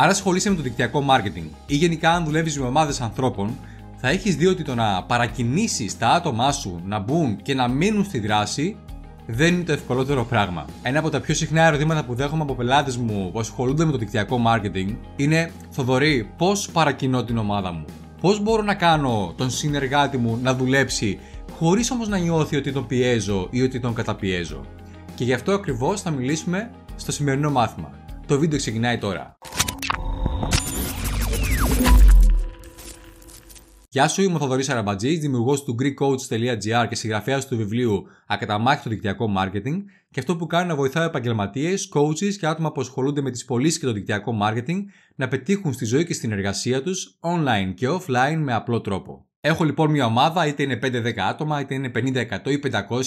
Αν ασχολείσαι με το δικτυακό marketing ή γενικά αν δουλεύεις με ομάδες ανθρώπων, θα έχεις δει ότι το να παρακινήσεις τα άτομά σου να μπουν και να μείνουν στη δράση δεν είναι το ευκολότερο πράγμα. Ένα από τα πιο συχνά ερωτήματα που δέχομαι από πελάτες μου που ασχολούνται με το δικτυακό marketing είναι Θοδωρή, πώς παρακινώ την ομάδα μου. Πώς μπορώ να κάνω τον συνεργάτη μου να δουλέψει χωρίς όμως να νιώθει ότι τον πιέζω ή ότι τον καταπιέζω. Και γι' αυτό ακριβώς θα μιλήσουμε στο σημερινό μάθημα. Το βίντεο ξεκινάει τώρα. Γεια σου, είμαι ο Θοδωρής Αραμπατζής, δημιουργός του GreekCoach.gr και συγγραφέας του βιβλίου Ακαταμάχητο Δικτυακό Μάρκετινγκ. Και αυτό που κάνω είναι να βοηθάω επαγγελματίες, coaches και άτομα που ασχολούνται με τις πωλήσει και το δικτυακό μάρκετινγκ να πετύχουν στη ζωή και στην εργασία τους online και offline με απλό τρόπο. Έχω λοιπόν μια ομάδα, είτε είναι 5-10 άτομα, είτε είναι 50-100 ή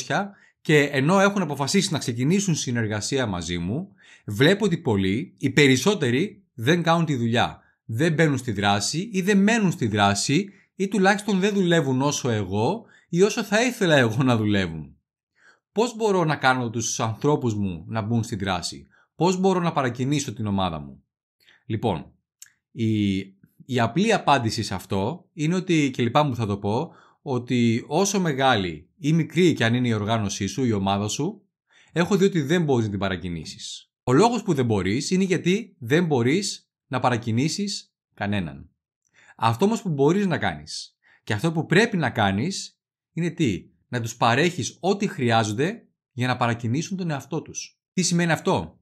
500, και ενώ έχουν αποφασίσει να ξεκινήσουν συνεργασία μαζί μου, βλέπω ότι πολλοί, οι περισσότεροι, δεν κάνουν τη δουλειά. Δεν μπαίνουν στη δράση ή δεν μένουν στη δράση ή τουλάχιστον δεν δουλεύουν όσο εγώ ή όσο θα ήθελα εγώ να δουλεύουν. Πώς μπορώ να κάνω τους ανθρώπους μου να μπουν στη δράση, πώς μπορώ να παρακινήσω την ομάδα μου. Λοιπόν, η, η απλή απάντηση σε αυτό είναι ότι, και λοιπά μου θα το πω, ότι όσο μεγάλη ή μικρή και αν είναι η οργάνωσή σου, η ομάδα σου, έχω δει ότι δεν μπορείς να την παρακινήσεις. Ο λόγος που δεν μπορείς είναι γιατί δεν μπορείς να παρακινήσεις κανέναν. Αυτό όμως που μπορείς να κάνεις και αυτό που πρέπει να κάνεις είναι τι, να τους παρέχεις ό,τι χρειάζονται για να παρακινήσουν τον εαυτό τους. Τι σημαίνει αυτό,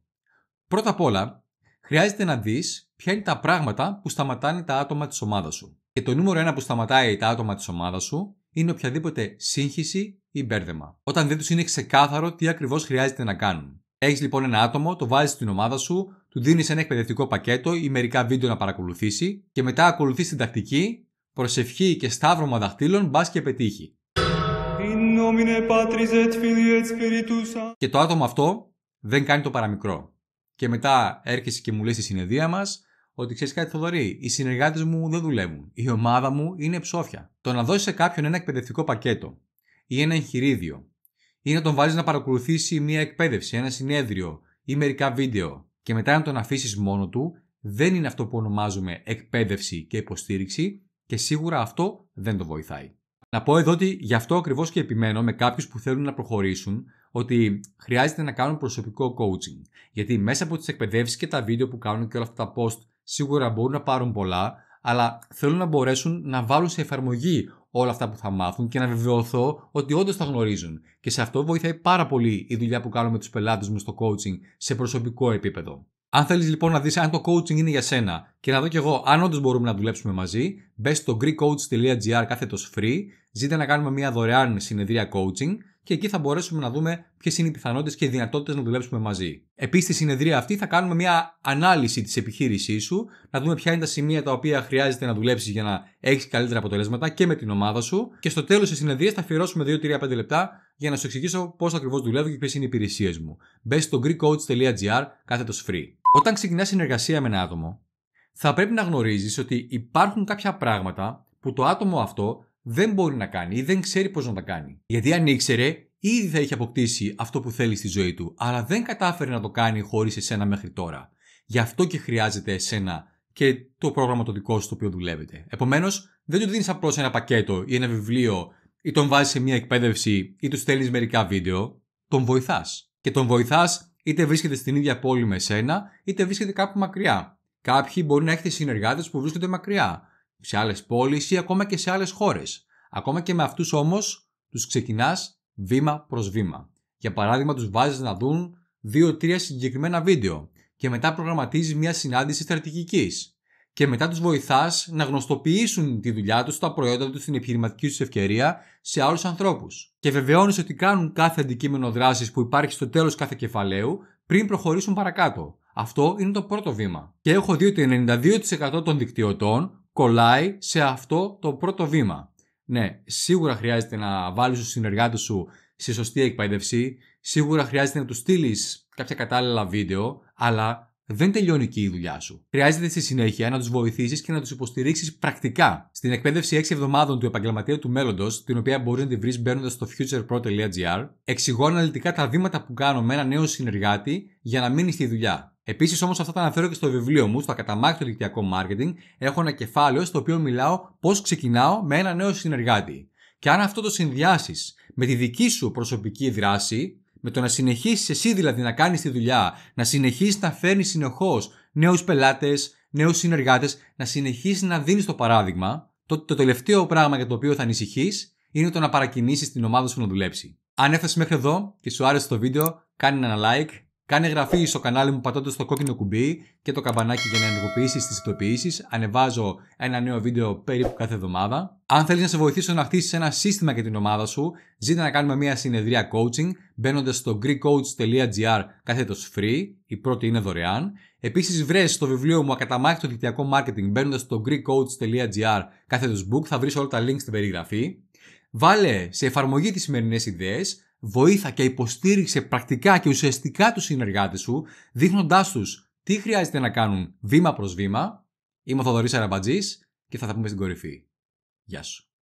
Πρώτα απ' όλα, χρειάζεται να δεις ποια είναι τα πράγματα που σταματάνε τα άτομα της ομάδας σου. Και το νούμερο ένα που σταματάει τα άτομα της ομάδας σου είναι οποιαδήποτε σύγχυση ή μπέρδεμα. Όταν δεν τους είναι ξεκάθαρο τι ακριβώς χρειάζεται να κάνουν. Έχεις λοιπόν ένα άτομο, το βάζεις στην ομάδα σου, του δίνεις ένα εκπαιδευτικό πακέτο ή μερικά βίντεο να παρακολουθήσει και μετά ακολουθείς την τακτική, προσευχή και σταύρωμα δαχτύλων μπας και πετύχει. Και το άτομο αυτό δεν κάνει το παραμικρό. Και μετά έρχεσαι και μου λέει στη συνεδρία μας ότι ξέρεις κάτι, Θοδωρή, οι συνεργάτες μου δεν δουλεύουν. Η ομάδα μου είναι ψόφια. Το να δώσεις σε κάποιον ένα εκπαιδευτικό πακέτο ή ένα εγχειρίδιο ή να τον βάζει να παρακολουθήσει μια εκπαίδευση, ένα συνέδριο ή μερικά βίντεο και μετά να τον αφήσεις μόνο του, δεν είναι αυτό που ονομάζουμε εκπαίδευση και υποστήριξη και σίγουρα αυτό δεν το βοηθάει. Να πω εδώ ότι γι' αυτό ακριβώς και επιμένω με κάποιους που θέλουν να προχωρήσουν ότι χρειάζεται να κάνουν προσωπικό coaching. Γιατί μέσα από τις εκπαιδεύσεις και τα βίντεο που κάνουν και όλα αυτά τα post σίγουρα μπορούν να πάρουν πολλά, αλλά θέλω να μπορέσουν να βάλουν σε εφαρμογή όλα αυτά που θα μάθουν και να βεβαιωθώ ότι όντως τα γνωρίζουν. Και σε αυτό βοηθάει πάρα πολύ η δουλειά που κάνω με τους πελάτες μου στο coaching σε προσωπικό επίπεδο. Αν θέλεις λοιπόν να δεις αν το coaching είναι για σένα και να δω κι εγώ αν όντως μπορούμε να δουλέψουμε μαζί, μπες στο greekcoach.gr κάθετος free, ζείτε να κάνουμε μια δωρεάν συνεδρία coaching και εκεί θα μπορέσουμε να δούμε ποιες είναι οι πιθανότητες και οι δυνατότητες να δουλέψουμε μαζί. Επίσης, στη συνεδρία αυτή θα κάνουμε μια ανάλυση της επιχείρησής σου, να δούμε ποια είναι τα σημεία τα οποία χρειάζεται να δουλέψεις για να έχεις καλύτερα αποτελέσματα και με την ομάδα σου. Και στο τέλος της συνεδρίας θα αφιερώσουμε 2-3-5 λεπτά για να σου εξηγήσω πώς ακριβώς δουλεύω και ποιες είναι οι υπηρεσίες μου. Μπες στο GreekCoach.gr κάθετος free. Όταν ξεκινάς συνεργασία με ένα άτομο, θα πρέπει να γνωρίζεις ότι υπάρχουν κάποια πράγματα που το άτομο αυτό δεν μπορεί να κάνει ή δεν ξέρει πώς να τα κάνει. Γιατί αν ήξερε, ήδη θα είχε αποκτήσει αυτό που θέλει στη ζωή του, αλλά δεν κατάφερε να το κάνει χωρίς εσένα μέχρι τώρα. Γι' αυτό και χρειάζεται εσένα και το πρόγραμμα το δικό σου το οποίο δουλεύετε. Επομένως, δεν του δίνεις απλώς ένα πακέτο ή ένα βιβλίο ή τον βάζεις σε μια εκπαίδευση ή του στέλνεις μερικά βίντεο. Τον βοηθάς. Και τον βοηθάς είτε βρίσκεται στην ίδια πόλη με εσένα, είτε βρίσκεται κάπου μακριά. Κάποιοι μπορεί να έχετε συνεργάτες που βρίσκονται μακριά σε άλλες πόλεις ή ακόμα και σε άλλες χώρες. Ακόμα και με αυτούς όμως, τους ξεκινάς βήμα προς βήμα. Για παράδειγμα τους βάζεις να δουν 2-3 συγκεκριμένα βίντεο και μετά προγραμματίζεις μια συνάντηση στρατηγικής. Και μετά τους βοηθάς να γνωστοποιήσουν τη δουλειά τους τα προϊόντα τους την επιχειρηματική τους ευκαιρία σε άλλους ανθρώπους. Και βεβαιώνεις ότι κάνουν κάθε αντικείμενο δράσης που υπάρχει στο τέλος κάθε κεφαλαίου πριν προχωρήσουν παρακάτω. Αυτό είναι το πρώτο βήμα. Και έχω δει ότι 92% των δικτυωτών κολλάει σε αυτό το πρώτο βήμα. Ναι, σίγουρα χρειάζεται να βάλεις τους συνεργάτες σου σε σωστή εκπαίδευση, σίγουρα χρειάζεται να τους στείλεις κάποια κατάλληλα βίντεο, αλλά δεν τελειώνει εκεί η δουλειά σου. Χρειάζεται στη συνέχεια να τους βοηθήσεις και να τους υποστηρίξεις πρακτικά. Στην εκπαίδευση 6 εβδομάδων του επαγγελματία του μέλλοντος, την οποία μπορείς να τη βρεις μπαίνοντας στο futurepro.gr, εξηγώ αναλυτικά τα βήματα που κάνω με ένα νέο συνεργάτη για να μείνει στη δουλειά. Επίσης, όμως, αυτά τα αναφέρω και στο βιβλίο μου, στο ακαταμάχητο Δικτυακό Μάρκετινγκ, Έχω ένα κεφάλαιο στο οποίο μιλάω πώς ξεκινάω με ένα νέο συνεργάτη. Και αν αυτό το συνδυάσεις με τη δική σου προσωπική δράση, με το να συνεχίσεις εσύ δηλαδή να κάνεις τη δουλειά, να συνεχίσεις να φέρνεις συνεχώς νέους πελάτες, νέους συνεργάτες, να συνεχίσεις να δίνεις το παράδειγμα, τότε το τελευταίο πράγμα για το οποίο θα ανησυχείς είναι το να παρακινήσεις την ομάδα σου να δουλέψει. Αν έφτασες μέχρι εδώ και σου άρεσε το βίντεο, κάνε ένα like Κάνε εγγραφή στο κανάλι μου πατώντας το κόκκινο κουμπί και το καμπανάκι για να ενεργοποιήσεις τις ειδοποιήσεις. Ανεβάζω ένα νέο βίντεο περίπου κάθε εβδομάδα. Αν θέλεις να σε βοηθήσω να χτίσεις ένα σύστημα για την ομάδα σου, ζήτα να κάνουμε μια συνεδρία coaching μπαίνοντας στο greekcoach.gr κάθετος free, η πρώτη είναι δωρεάν. Επίσης βρες στο βιβλίο μου ακαταμάχητο δικτυακό Μάρκετινγκ μπαίνοντας στο greekcoach.gr κάθετος book, θα βρεις όλα τα links στην περιγραφή. Βάλε σε εφαρμογή τις σημερινές ιδέες, βοήθα και υποστήριξε πρακτικά και ουσιαστικά τους συνεργάτες σου, δείχνοντάς τους τι χρειάζεται να κάνουν βήμα προς βήμα. Είμαι ο Θοδωρής Αραμπατζής και θα τα πούμε στην κορυφή. Γεια σου.